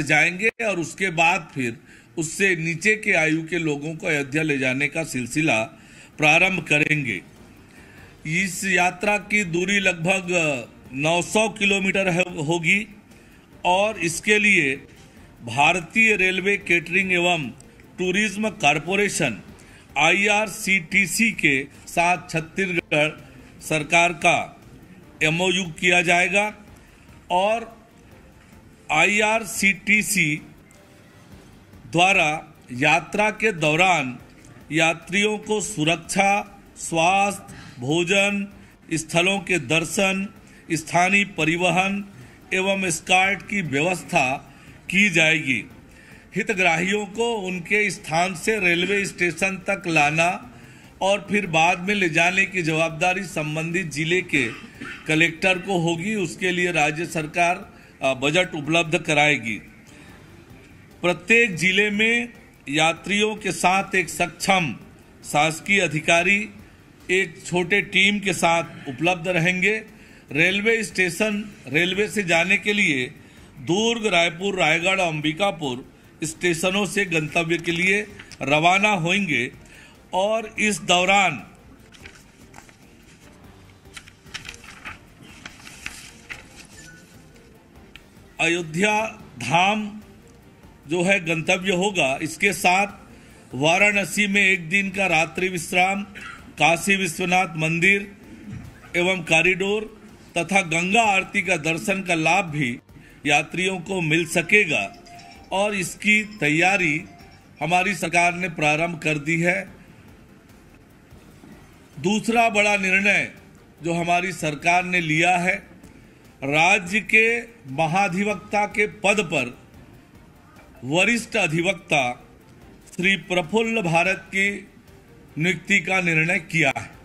जाएंगे और उसके बाद फिर उससे नीचे के आयु के लोगों को अयोध्या ले जाने का सिलसिला प्रारंभ करेंगे इस यात्रा की दूरी लगभग 900 किलोमीटर होगी और इसके लिए भारतीय रेलवे केटरिंग एवं टूरिज्म कॉरपोरेशन आईआरसीटीसी के साथ छत्तीसगढ़ सरकार का एमओयू किया जाएगा और आईआरसीटीसी द्वारा यात्रा के दौरान यात्रियों को सुरक्षा स्वास्थ्य भोजन स्थलों के दर्शन स्थानीय परिवहन एवं स्कार्ट की व्यवस्था की जाएगी हितग्राहियों को उनके स्थान से रेलवे स्टेशन तक लाना और फिर बाद में ले जाने की जवाबदारी संबंधित जिले के कलेक्टर को होगी उसके लिए राज्य सरकार बजट उपलब्ध कराएगी प्रत्येक जिले में यात्रियों के साथ एक सक्षम शासकीय अधिकारी एक छोटे टीम के साथ उपलब्ध रहेंगे रेलवे स्टेशन रेलवे से जाने के लिए दुर्ग रायपुर रायगढ़ अंबिकापुर स्टेशनों से गंतव्य के लिए रवाना होंगे और इस दौरान अयोध्या धाम जो है गंतव्य होगा इसके साथ वाराणसी में एक दिन का रात्रि विश्राम काशी विश्वनाथ मंदिर एवं कॉरिडोर तथा गंगा आरती का दर्शन का लाभ भी यात्रियों को मिल सकेगा और इसकी तैयारी हमारी सरकार ने प्रारंभ कर दी है दूसरा बड़ा निर्णय जो हमारी सरकार ने लिया है राज्य के महाधिवक्ता के पद पर वरिष्ठ अधिवक्ता श्री प्रफुल्ल भारत की नियुक्ति का निर्णय किया है